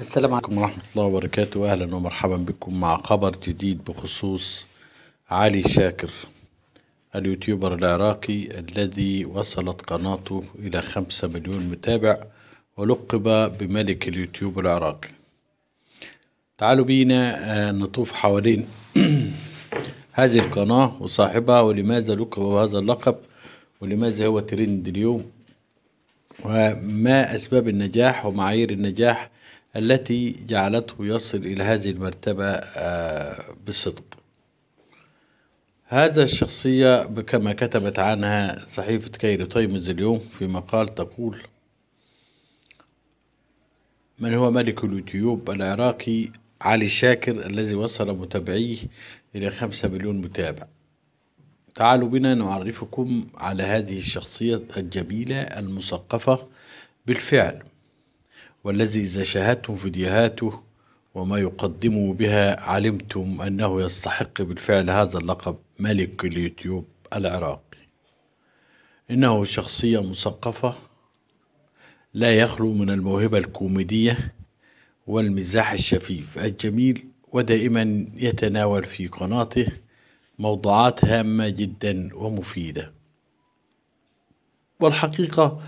السلام عليكم ورحمة الله وبركاته أهلا ومرحبا بكم مع خبر جديد بخصوص علي شاكر اليوتيوبر العراقي الذي وصلت قناته إلى خمسة مليون متابع ولقب بملك اليوتيوب العراقي تعالوا بينا آه، نطوف حوالين هذه القناة وصاحبها ولماذا لقب بهذا اللقب ولماذا هو ترند اليوم وما أسباب النجاح ومعايير النجاح التي جعلته يصل إلى هذه المرتبة آه، بصدق هذا الشخصية كما كتبت عنها صحيفة كايرو تايمز اليوم في مقال تقول من هو ملك اليوتيوب العراقي علي شاكر الذي وصل متابعيه إلى خمسة مليون متابع تعالوا بنا نعرفكم على هذه الشخصية الجميلة المثقفة بالفعل والذي إذا شاهدتم فيديوهاته وما يقدمه بها علمتم أنه يستحق بالفعل هذا اللقب ملك اليوتيوب العراقي إنه شخصية مثقفة لا يخلو من الموهبة الكوميدية والمزاح الشفيف الجميل ودائما يتناول في قناته موضوعات هامة جدا ومفيدة والحقيقة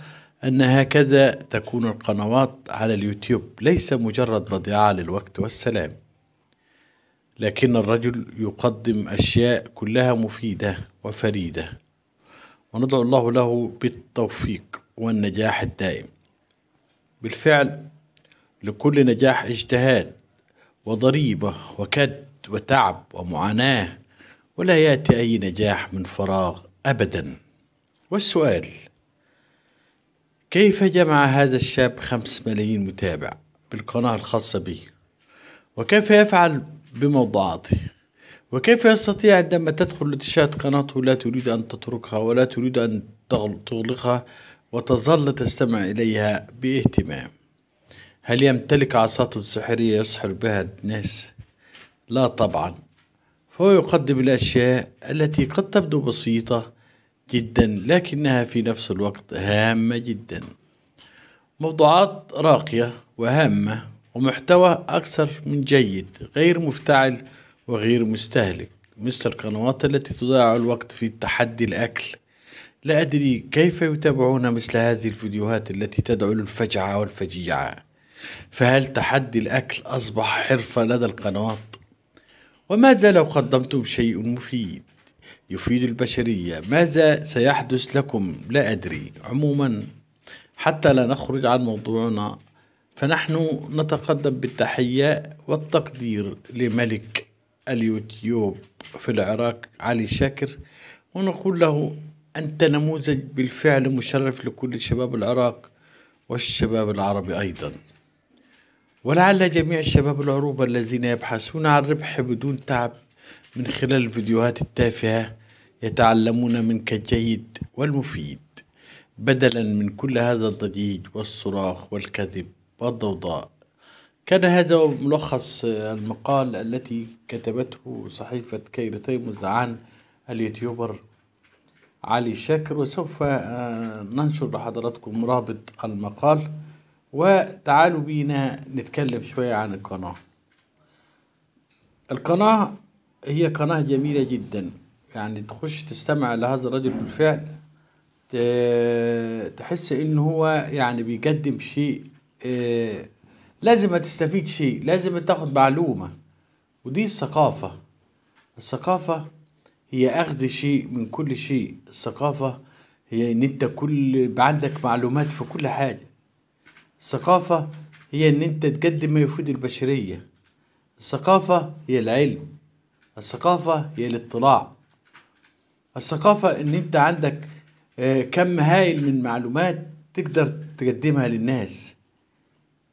أن هكذا تكون القنوات على اليوتيوب ليس مجرد مضيعة للوقت والسلام لكن الرجل يقدم أشياء كلها مفيدة وفريدة وندعو الله له بالتوفيق والنجاح الدائم بالفعل لكل نجاح اجتهاد وضريبة وكد وتعب ومعاناة ولا يأتي أي نجاح من فراغ أبدا والسؤال كيف جمع هذا الشاب خمس ملايين متابع بالقناة الخاصة به وكيف يفعل بموضوعاته وكيف يستطيع عندما تدخل لتشاهد قناته لا تريد أن تتركها ولا تريد أن تغلقها وتظل تستمع إليها باهتمام هل يمتلك عصاته السحرية يسحر بها الناس؟ لا طبعا فهو يقدم الأشياء التي قد تبدو بسيطة جدا لكنها في نفس الوقت هامة جدا موضوعات راقية وهامة ومحتوى أكثر من جيد غير مفتعل وغير مستهلك مثل القنوات التي تضيع الوقت في تحدي الأكل لا أدري كيف يتابعون مثل هذه الفيديوهات التي تدعو للفجعة والفجيعة فهل تحدي الأكل أصبح حرفة لدى القنوات؟ وماذا لو قدمتم شيء مفيد؟ يفيد البشرية ماذا سيحدث لكم لا أدري عموما حتى لا نخرج عن موضوعنا فنحن نتقدم بالتحية والتقدير لملك اليوتيوب في العراق علي شاكر ونقول له أنت نموذج بالفعل مشرف لكل شباب العراق والشباب العربي أيضا ولعل جميع الشباب العروبة الذين يبحثون عن الربح بدون تعب من خلال الفيديوهات التافهة يتعلمون منك الجيد والمفيد بدلا من كل هذا الضجيج والصراخ والكذب والضوضاء كان هذا ملخص المقال التي كتبته صحيفة كيرتي مذعان اليوتيوبر علي شاكر وسوف آه، ننشر لحضراتكم رابط المقال وتعالوا بينا نتكلم شوية عن القناة القناة هي قناة جميلة جدا يعني تخش تستمع لهذا الرجل بالفعل تحس ان هو يعني بيقدم شيء آه، لازم تستفيد شيء لازم تاخد معلومة ودي الثقافة الثقافة هي اخذ شيء من كل شيء الثقافة هي ان انت كل عندك معلومات في كل حاجة الثقافة هي ان انت تقدم ما يفيد البشرية الثقافة هي العلم الثقافة هي الاطلاع الثقافة ان انت عندك آه، كم هائل من معلومات تقدر تقدمها للناس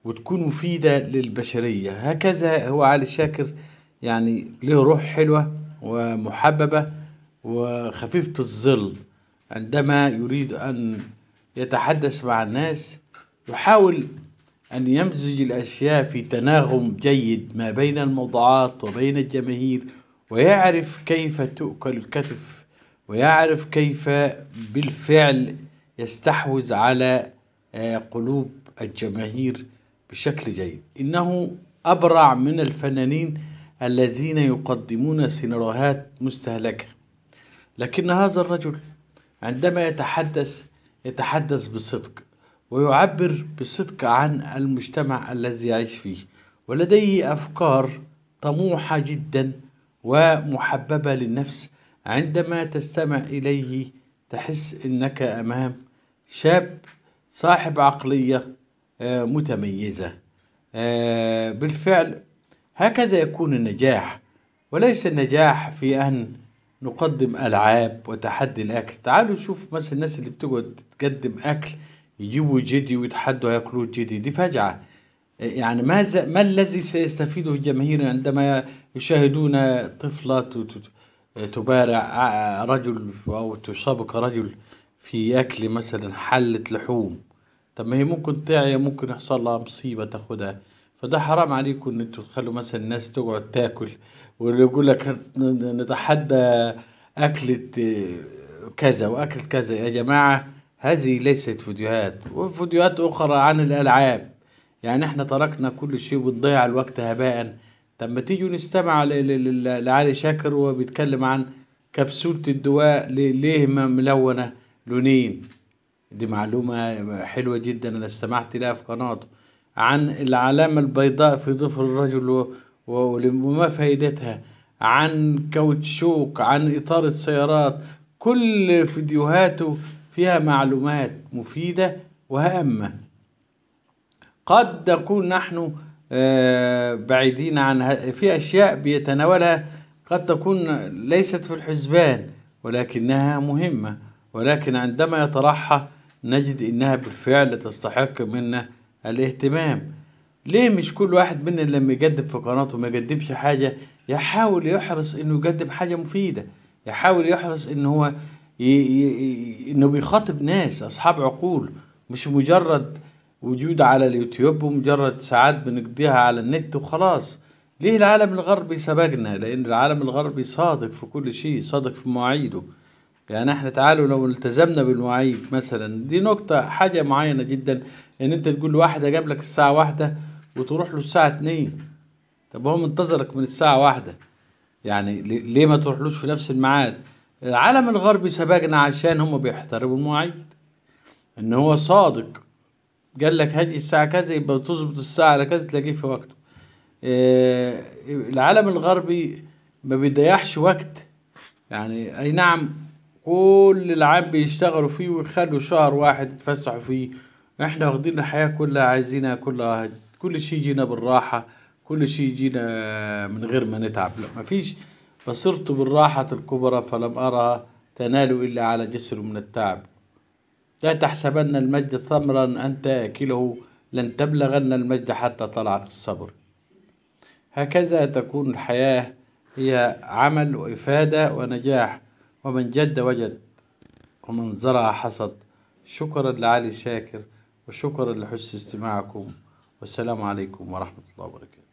وتكون مفيدة للبشرية هكذا هو علي شاكر يعني له روح حلوة ومحببة وخفيفة الظل عندما يريد أن يتحدث مع الناس يحاول أن يمزج الأشياء في تناغم جيد ما بين الموضوعات وبين الجماهير ويعرف كيف تؤكل الكتف ويعرف كيف بالفعل يستحوذ على آه، قلوب الجماهير بشكل جيد إنه أبرع من الفنانين الذين يقدمون سيناريوهات مستهلكة لكن هذا الرجل عندما يتحدث يتحدث بصدق ويعبر بصدق عن المجتمع الذي يعيش فيه ولديه أفكار طموحة جدا ومحببة للنفس عندما تستمع إليه تحس أنك أمام شاب صاحب عقلية آه، متميزة آه، بالفعل هكذا يكون النجاح وليس النجاح في أن نقدم ألعاب وتحدي الأكل تعالوا نشوف مثلا الناس اللي بتقعد تقدم أكل يجيبوا جدي ويتحدوا ياكلوه جدي دي فجعة يعني ماذا ما الذي سيستفيده الجماهير عندما يشاهدون طفلة تبارع آه، رجل أو تسابق رجل في أكل مثلا حلة لحوم طب ما هي ممكن تعيا ممكن يحصل لها مصيبة تاخدها فده حرام عليكم ان انتوا تخلوا مثلا الناس تقعد تاكل واللي يقول لك نتحدى أكلة آه، كذا وأكلة كذا يا جماعة هذه ليست فيديوهات وفيديوهات أخرى عن الألعاب يعني احنا تركنا كل شيء وبنضيع الوقت هباء طب ما تيجوا نستمع لعلي شاكر وهو بيتكلم عن كبسولة الدواء ليه ملونة لونين دي معلومة حلوة جدا أنا استمعت لها في قناته عن العلامة البيضاء في ظفر الرجل وما فائدتها عن كاوتشوك عن إطار السيارات كل فيديوهاته فيها معلومات مفيدة وهامة قد نكون نحن آه، بعيدين عن في أشياء بيتناولها قد تكون ليست في الحسبان ولكنها مهمة ولكن عندما يطرحها نجد إنها بالفعل تستحق منا الاهتمام ليه مش كل واحد منا لما يقدم في قناته ما يقدمش حاجة يحاول يحرص إنه يقدم حاجة مفيدة يحاول يحرص إن هو ي... ي... إنه بيخاطب ناس أصحاب عقول مش مجرد وجود على اليوتيوب ومجرد ساعات بنقضيها على النت وخلاص ليه العالم الغربي سبقنا لان العالم الغربي صادق في كل شيء صادق في مواعيده يعني احنا تعالوا لو التزمنا بالمواعيد مثلا دي نقطة حاجة معينة جدا ان انت تقول لواحد قبلك الساعة واحدة وتروح له الساعة اتنين طب هو منتظرك من الساعة واحدة يعني ليه ما تروحلوش في نفس الميعاد العالم الغربي سبقنا عشان هم بيحترموا المواعيد ان هو صادق قال لك هدي الساعة كذا يبقى تظبط الساعة على كذا تلاقيه في وقته آه، العالم الغربي ما بيضيعش وقت يعني اي نعم كل العام بيشتغلوا فيه ويخلوا شهر واحد يتفسحوا فيه احنا واخدين الحياة كلها عايزينها كلها كل شيء يجينا بالراحة كل شيء يجينا من غير ما نتعب لا مفيش بصرت بالراحة الكبرى فلم أرى تنال إلا على جسر من التعب لا تحسبن المجد ثمرا أنت آكله لن تبلغن المجد حتى طلعك الصبر هكذا تكون الحياة هي عمل وإفادة ونجاح ومن جد وجد ومن زرع حصد شكرا لعلي شاكر وشكرا لحسن استماعكم والسلام عليكم ورحمة الله وبركاته